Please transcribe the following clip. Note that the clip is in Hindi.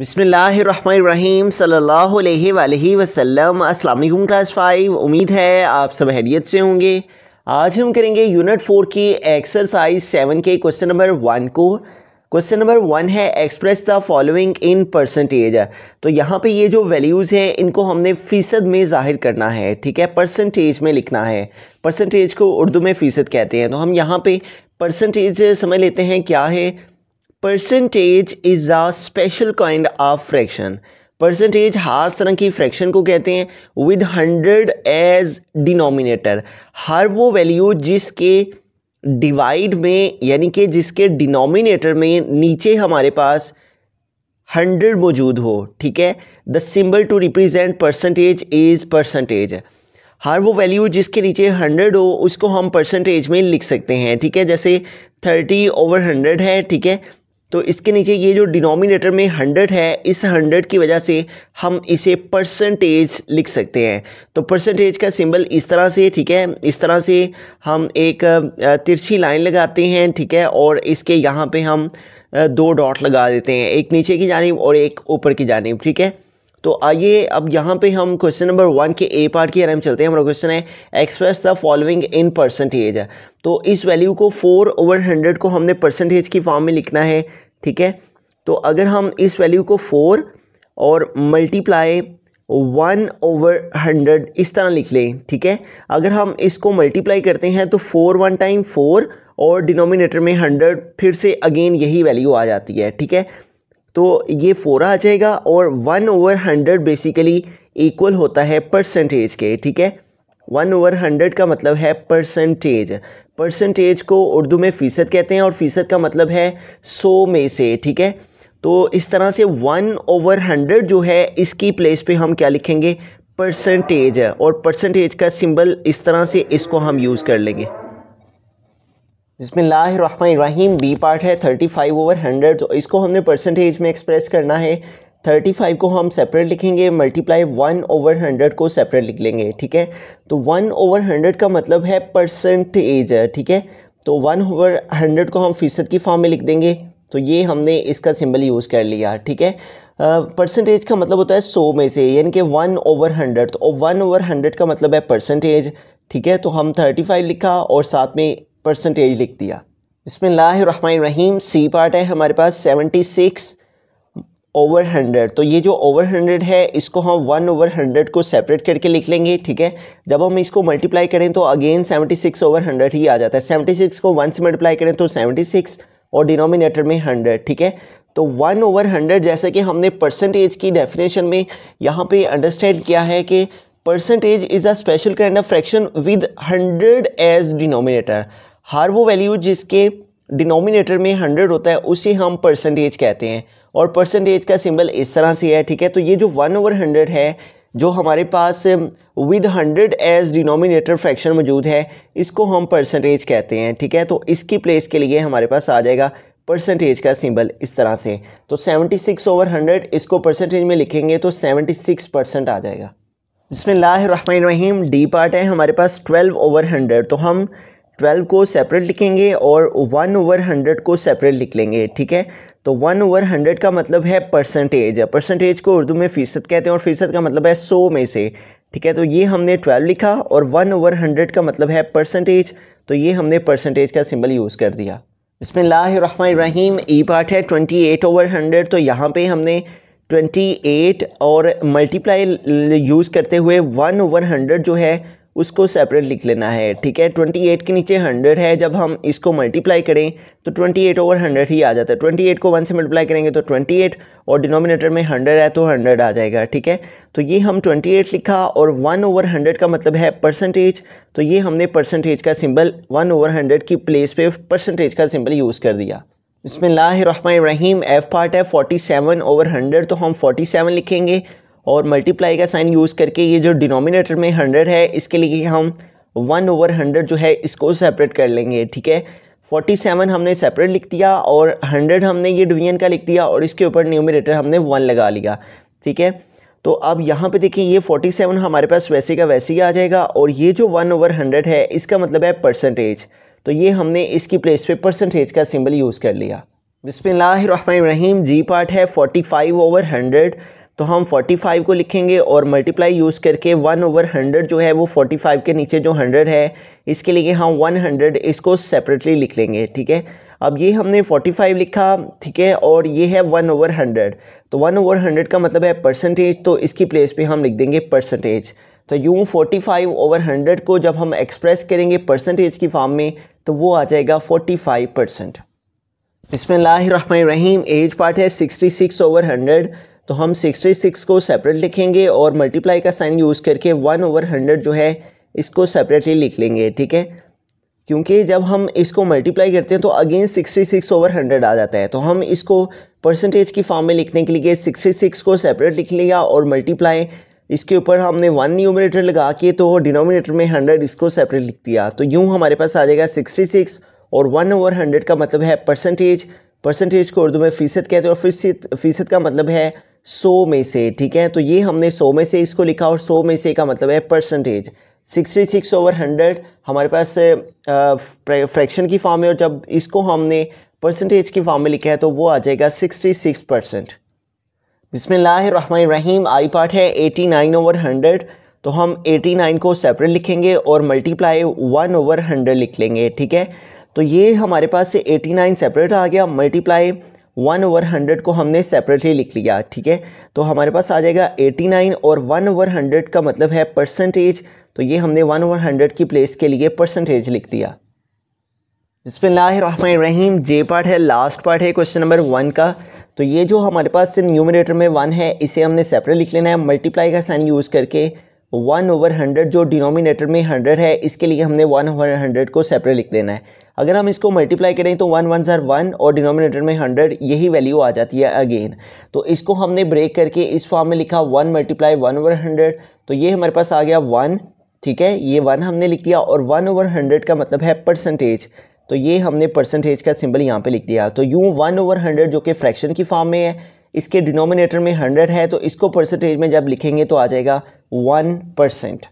बसमीम सल्लल्लाहु अलैहि क्लास फाइव उम्मीद है आप सब हैरियत से होंगे आज हम करेंगे यूनिट फोर की एक्सरसाइज सेवन के क्वेश्चन नंबर वन को क्वेश्चन नंबर वन है express the following in percentage तो यहाँ पे ये जो वैल्यूज़ हैं इनको हमने फ़ीसद में ज़ाहिर करना है ठीक है परसेंटेज में लिखना है परसेंटेज को उर्दू में फ़ीसद कहते हैं तो हम यहाँ पे परसेंटेज समझ लेते हैं क्या है percentage is a special kind of fraction percentage हाथ तरह की फ्रैक्शन को कहते हैं विद हंड्रेड एज डिनोमिनेटर हर वो वैल्यू जिसके डिवाइड में यानी कि जिसके डिनोमिनेटर में नीचे हमारे पास हंड्रेड मौजूद हो ठीक है the symbol to represent percentage is percentage हर वो वैल्यू जिसके नीचे हंड्रेड हो उसको हम परसेंटेज में लिख सकते हैं ठीक है जैसे थर्टी ओवर हंड्रेड है ठीक है तो इसके नीचे ये जो डिनोमिनेटर में हंड्रेड है इस हंड्रेड की वजह से हम इसे परसेंटेज लिख सकते हैं तो परसेंटेज का सिंबल इस तरह से ठीक है इस तरह से हम एक तिरछी लाइन लगाते हैं ठीक है और इसके यहाँ पे हम दो डॉट लगा देते हैं एक नीचे की जानब और एक ऊपर की जानब ठीक है तो आइए अब यहाँ पे हम क्वेश्चन नंबर वन के ए पार्ट की हम चलते हैं हमारा क्वेश्चन है express the following in percentage तो इस वैल्यू को फोर ओवर हंड्रेड को हमने परसेंटेज की फॉर्म में लिखना है ठीक है तो अगर हम इस वैल्यू को फोर और मल्टीप्लाई वन ओवर हंड्रेड इस तरह लिख लें ठीक है अगर हम इसको मल्टीप्लाई करते हैं तो फोर वन टाइम फोर और डिनोमिनेटर में हंड्रेड फिर से अगेन यही वैल्यू आ जाती है ठीक है तो ये फोर आ जाएगा और one over hundred basically equal होता है परसेंटेज के ठीक है वन ओवर हंड्रेड का मतलब है परसेंटेज परसेंटेज को उर्दू में फ़ीसद कहते हैं और फ़ीसद का मतलब है सौ में से ठीक है तो इस तरह से वन ओवर हंड्रेड जो है इसकी प्लेस पे हम क्या लिखेंगे परसेंटेज और परसेंटेज का सिंबल इस तरह से इसको हम यूज़ कर लेंगे बिसमीम बी पार्ट है थर्टी फाइव ओवर हंड्रेड तो इसको हमने परसेंटेज में एक्सप्रेस करना है थर्टी फाइव को हम सेपरेट लिखेंगे मल्टीप्लाई वन ओवर हंड्रेड को सेपरेट लिख लेंगे ठीक है तो वन ओवर हंड्रेड का मतलब है परसेंटेज ठीक है तो वन ओवर हंड्रेड को हम फीसद की फॉर्म में लिख देंगे तो ये हमने इसका सिंबल यूज़ कर लिया ठीक है परसेंटेज का मतलब होता है सौ में से यानी कि वन ओवर हंड्रेड तो वन ओवर हंड्रेड का मतलब है परसेंटेज ठीक है तो हम थर्टी फाइव लिखा और साथ में परसेंटेज लिख दिया इसमें रहीम सी पार्ट है हमारे पास सेवेंटी सिक्स ओवर हंड्रेड तो ये जो ओवर हंड्रेड है इसको हम वन ओवर हंड्रेड को सेपरेट करके लिख लेंगे ठीक है जब हम इसको मल्टीप्लाई करें तो again seventy six over hundred ही आ जाता है सेवेंटी सिक्स को वन से मल्टीप्लाई करें तो सेवेंटी सिक्स और डिनोमिनेटर में हंड्रेड ठीक है तो वन ओवर हंड्रेड जैसे कि हमने परसेंटेज की डेफिनेशन में यहाँ पे अंडरस्टैंड किया है कि percentage is a special kind of fraction with hundred as denominator हार वो वैल्यू जिसके डिनोमिनेटर में हंड्रेड होता है उसे हम परसेंटेज कहते हैं और परसेंटेज का सिंबल इस तरह से है ठीक है तो ये जो वन ओवर हंड्रेड है जो हमारे पास with hundred as denominator fraction मौजूद है इसको हम परसेंटेज कहते हैं ठीक है तो इसकी प्लेस के लिए हमारे पास आ जाएगा परसेंटेज का सिंबल इस तरह से तो सेवेंटी सिक्स ओवर हंड्रेड इसको परसेंटेज में लिखेंगे तो सेवेंटी सिक्स परसेंट आ जाएगा जिसमें लाहमान डी पार्ट है हमारे पास ट्वेल्व ओवर हंड्रेड तो हम ट्वेल्व को सेपरेट लिखेंगे और वन ओवर हंड्रेड को सेपरेट लिख लेंगे ठीक है तो वन ओवर हंड्रेड का मतलब है परसेंटेज परसेंटेज को उर्दू में फ़ीसद कहते हैं और फ़ीसद का मतलब है सौ में से ठीक है तो ये हमने ट्वेल्व लिखा और वन ओवर हंड्रेड का मतलब है परसेंटेज तो ये हमने परसेंटेज का सिंबल यूज़ कर दिया इसमें इब्राहिम ई पार्ट है ट्वेंटी एट ओवर हंड्रेड तो यहाँ पे हमने ट्वेंटी एट और मल्टीप्लाई यूज़ करते हुए वन ओवर हंड्रेड जो है उसको सेपरेट लिख लेना है ठीक है ट्वेंटी एट के नीचे हंड्रेड है जब हम इसको मल्टीप्लाई करें तो ट्वेंटी एट ओवर हंड्रेड ही आ जाता है ट्वेंटी एट को वन से मल्टीप्लाई करेंगे तो ट्वेंटी एट और डिनोमिनेटर में हंड्रेड है तो हंड्रेड आ जाएगा ठीक है तो ये हम ट्वेंटी एट लिखा और वन ओवर हंड्रेड का मतलब है परसेंटेज तो ये हमने परसेंटेज का सिंबल वन ओवर हंड्रेड की प्लेस पे परसेंटेज का सिंबल यूज़ कर दिया इसमें बसमिल्लर रहीम एफ़ पार्ट है फोर्टी सेवन ओवर हंड्रेड तो हम फोर्टी सेवन लिखेंगे और मल्टीप्लाई का साइन यूज़ करके ये जो डिनोमिनेटर में हंड्रेड है इसके लिए हम वन ओवर हंड्रेड जो है इसको सेपरेट कर लेंगे ठीक है फोर्टी सेवन हमने सेपरेट लिख दिया और हंड्रेड हमने ये डिवीजन का लिख दिया और इसके ऊपर न्यूमिनेटर हमने वन लगा लिया ठीक है तो अब यहाँ पे देखिए ये फोर्टी सेवन हमारे पास वैसे का वैसे ही आ जाएगा और ये जो वन ओवर हंड्रेड है इसका मतलब है परसेंटेज तो ये हमने इसकी प्लेस पे परसेंटेज का सिंबल यूज़ कर लिया बिस्मिल्लाहिर्रहमानिर्रहीम जी पार्ट है फाइव ओवर हंड्रेड तो हम 45 को लिखेंगे और मल्टीप्लाई यूज़ करके वन ओवर हंड्रेड जो है वो 45 के नीचे जो हंड्रेड है इसके लिए हम 100 इसको सेपरेटली लिख लेंगे ठीक है अब ये हमने 45 लिखा ठीक है और ये है वन ओवर हंड्रेड तो वन ओवर हंड्रेड का मतलब है परसेंटेज तो इसकी प्लेस पे हम लिख देंगे परसेंटेज तो यूँ 45 ओवर हंड्रेड को जब हम एक्सप्रेस करेंगे परसेंटेज की फॉर्म में तो वो आ जाएगा फोर्टी परसेंट इसमें रहीम एज पार्ट है सिक्सटी ओवर हंड्रेड तो हम 66 को सेपरेट लिखेंगे और मल्टीप्लाई का साइन यूज़ करके वन ओवर हंड्रेड जो है इसको सेपरेटली लिख लेंगे ठीक है क्योंकि जब हम इसको मल्टीप्लाई करते हैं तो अगेन 66 ओवर 100 आ जाता है तो हम इसको परसेंटेज की फॉर्म में लिखने के लिए 66 को सेपरेट लिख लिया और मल्टीप्लाई इसके ऊपर हमने वन न्यूमिनेटर लगा के तो डिनोमिनेटर में हंड्रेड इसको सेपरेट लिख दिया तो यूँ हमारे पास आ जाएगा सिक्सटी और वन ओवर हंड्रेड का मतलब है परसेंटेज परसेंटेज को उर्दू में फ़ीसद कहते हैं और फीसद फीसद का मतलब है सौ में से ठीक है तो ये हमने सौ में से इसको लिखा और सौ में से का मतलब है percentage sixty six over hundred हमारे पास फ्रैक्शन की फॉर्म है और जब इसको हमने परसेंटेज की फॉर्म में लिखा है तो वो आ जाएगा सिक्सटी सिक्स परसेंट रहीम आई पार्ट है एटी नाइन ओवर हंड्रेड तो हम एटी नाइन को सेपरेट लिखेंगे और मल्टीप्लाई वन ओवर हंड्रेड लिख लेंगे ठीक है तो ये हमारे पास से एटी नाइन सेपरेट आ गया मल्टीप्लाई वन ओवर हंड्रेड को हमने सेपरेटली लिख लिया ठीक है तो हमारे पास आ जाएगा एटी नाइन और वन ओवर हंड्रेड का मतलब है परसेंटेज तो ये हमने वन ओवर हंड्रेड की प्लेस के लिए परसेंटेज लिख दिया रहीम जे पार्ट है लास्ट पार्ट है क्वेश्चन नंबर वन का तो ये जो हमारे पास न्यूमिनेटर में वन है इसे हमने सेपरेट लिख लेना है मल्टीप्लाई का साइन यूज़ करके वन ओवर हंड्रेड जो डिनोमिनेटर में हंड्रेड है इसके लिए हमने वन ओवर हंड्रेड को सेपरेट लिख देना है अगर हम इसको मल्टीप्लाई करें तो वन वन सर वन और डिनोमिनेटर में हंड्रेड यही वैल्यू आ जाती है अगेन तो इसको हमने ब्रेक करके इस फॉर्म में लिखा one multiply one over hundred तो ये हमारे पास आ गया वन ठीक है ये वन हमने लिख दिया और वन ओवर हंड्रेड का मतलब है परसेंटेज तो ये हमने परसेंटेज का सिंबल यहाँ पे लिख दिया तो यूँ वन ओवर हंड्रेड जो कि फ्रैक्शन की फॉर्म में है इसके डिनोमिनेटर में हंड्रेड है तो इसको परसेंटेज में जब लिखेंगे तो आ जाएगा वन परसेंट